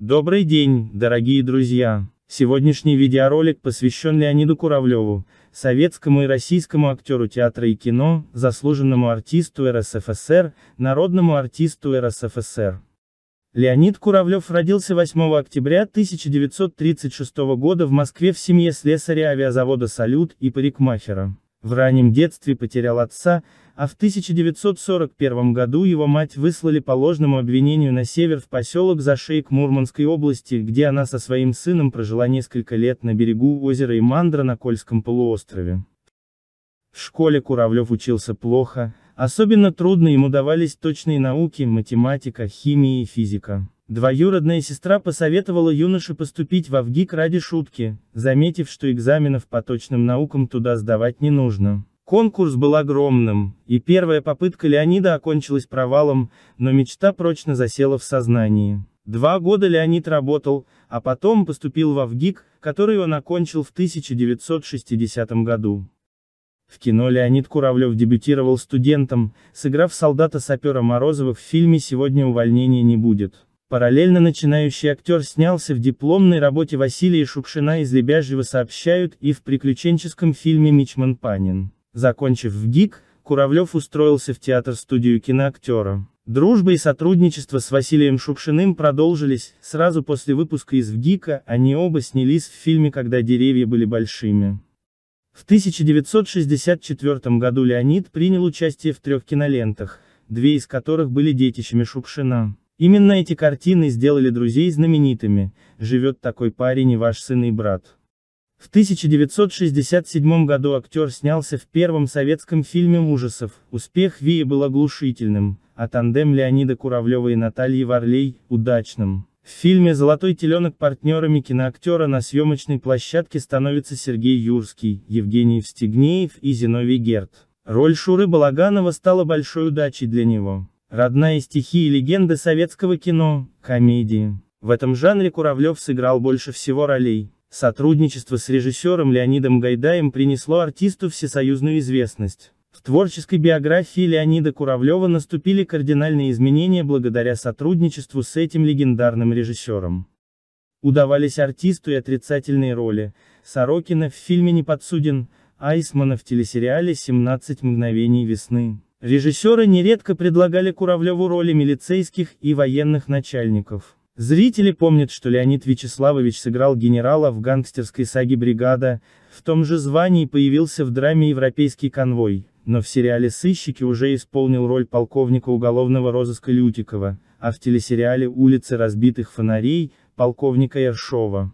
Добрый день, дорогие друзья! Сегодняшний видеоролик посвящен Леониду Куравлеву, советскому и российскому актеру театра и кино, заслуженному артисту РСФСР, народному артисту РСФСР. Леонид Куравлев родился 8 октября 1936 года в Москве в семье слесаря авиазавода «Салют» и парикмахера. В раннем детстве потерял отца, а в 1941 году его мать выслали по ложному обвинению на север в поселок Зашейк Мурманской области, где она со своим сыном прожила несколько лет на берегу озера Имандра на Кольском полуострове. В школе Куравлев учился плохо, особенно трудно ему давались точные науки, математика, химия и физика. Двоюродная сестра посоветовала юноше поступить в Авгик ради шутки, заметив, что экзаменов по точным наукам туда сдавать не нужно. Конкурс был огромным, и первая попытка Леонида окончилась провалом, но мечта прочно засела в сознании. Два года Леонид работал, а потом поступил в Авгик, который он окончил в 1960 году. В кино Леонид Куравлев дебютировал студентом, сыграв солдата-сапера Морозова в фильме «Сегодня увольнения не будет». Параллельно начинающий актер снялся в дипломной работе Василия Шукшина из Лебяжьего сообщают и в приключенческом фильме «Мичман Панин». Закончив в ГИК, Куравлев устроился в театр-студию киноактера. Дружба и сотрудничество с Василием Шукшиным продолжились, сразу после выпуска из ВГИКа они оба снялись в фильме «Когда деревья были большими». В 1964 году Леонид принял участие в трех кинолентах, две из которых были детищами Шукшина. Именно эти картины сделали друзей знаменитыми, живет такой парень и ваш сын и брат. В 1967 году актер снялся в первом советском фильме ужасов, успех Вии был оглушительным, а тандем Леонида Куравлева и Натальи Варлей – удачным. В фильме «Золотой теленок» партнерами киноактера на съемочной площадке становятся Сергей Юрский, Евгений Встигнеев и Зиновий Герт. Роль Шуры Балаганова стала большой удачей для него. Родная стихия легенды советского кино, комедии. В этом жанре Куравлев сыграл больше всего ролей. Сотрудничество с режиссером Леонидом Гайдаем принесло артисту всесоюзную известность. В творческой биографии Леонида Куравлева наступили кардинальные изменения благодаря сотрудничеству с этим легендарным режиссером. Удавались артисту и отрицательные роли, Сорокина в фильме «Неподсуден», подсуден», Айсмана в телесериале «17 мгновений весны». Режиссеры нередко предлагали Куравлеву роли милицейских и военных начальников. Зрители помнят, что Леонид Вячеславович сыграл генерала в гангстерской саге «Бригада», в том же звании появился в драме «Европейский конвой», но в сериале «Сыщики» уже исполнил роль полковника уголовного розыска Лютикова, а в телесериале «Улицы разбитых фонарей» полковника Ершова.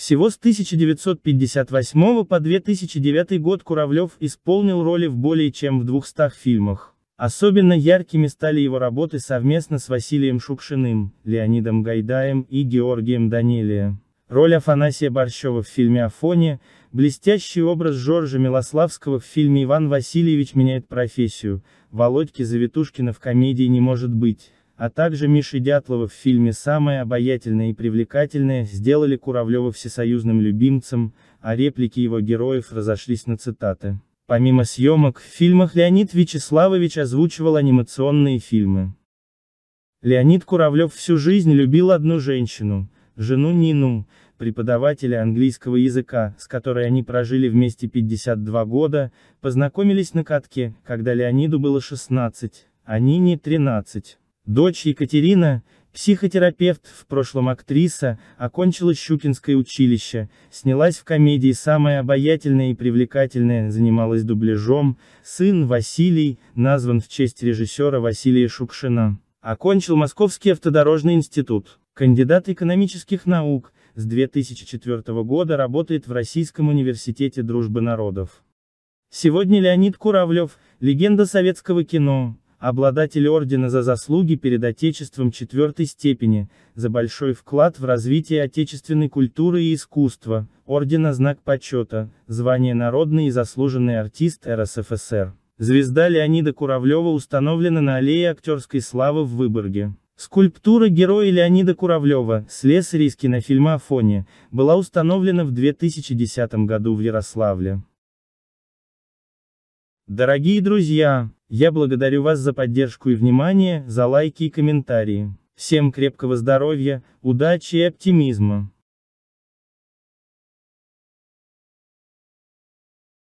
Всего с 1958 по 2009 год Куравлев исполнил роли в более чем в 200 фильмах. Особенно яркими стали его работы совместно с Василием Шукшиным, Леонидом Гайдаем и Георгием Данелия. Роль Афанасия Борщева в фильме «Афония», блестящий образ Жоржа Милославского в фильме «Иван Васильевич меняет профессию», Володьки Завитушкина в комедии «Не может быть», а также Миши Дятлова в фильме самое обаятельное и привлекательное сделали Куравлева всесоюзным любимцем, а реплики его героев разошлись на цитаты. Помимо съемок, в фильмах Леонид Вячеславович озвучивал анимационные фильмы. Леонид Куравлев всю жизнь любил одну женщину, жену Нину, преподавателя английского языка, с которой они прожили вместе 52 года, познакомились на катке, когда Леониду было 16, а Нине 13. Дочь Екатерина, психотерапевт, в прошлом актриса, окончила Щукинское училище, снялась в комедии «Самая обаятельная и привлекательная», занималась дубляжом, сын Василий, назван в честь режиссера Василия Шукшина. Окончил Московский автодорожный институт. Кандидат экономических наук, с 2004 года работает в Российском университете дружбы народов. Сегодня Леонид Куравлев, легенда советского кино, обладатель ордена за заслуги перед Отечеством четвертой степени, за большой вклад в развитие отечественной культуры и искусства, ордена «Знак почета», звание «Народный и заслуженный артист РСФСР». Звезда Леонида Куравлева установлена на аллее актерской славы в Выборге. Скульптура героя Леонида Куравлева, слесаря из кинофильма «Афония», была установлена в 2010 году в Ярославле. Дорогие друзья, я благодарю вас за поддержку и внимание, за лайки и комментарии. Всем крепкого здоровья, удачи и оптимизма.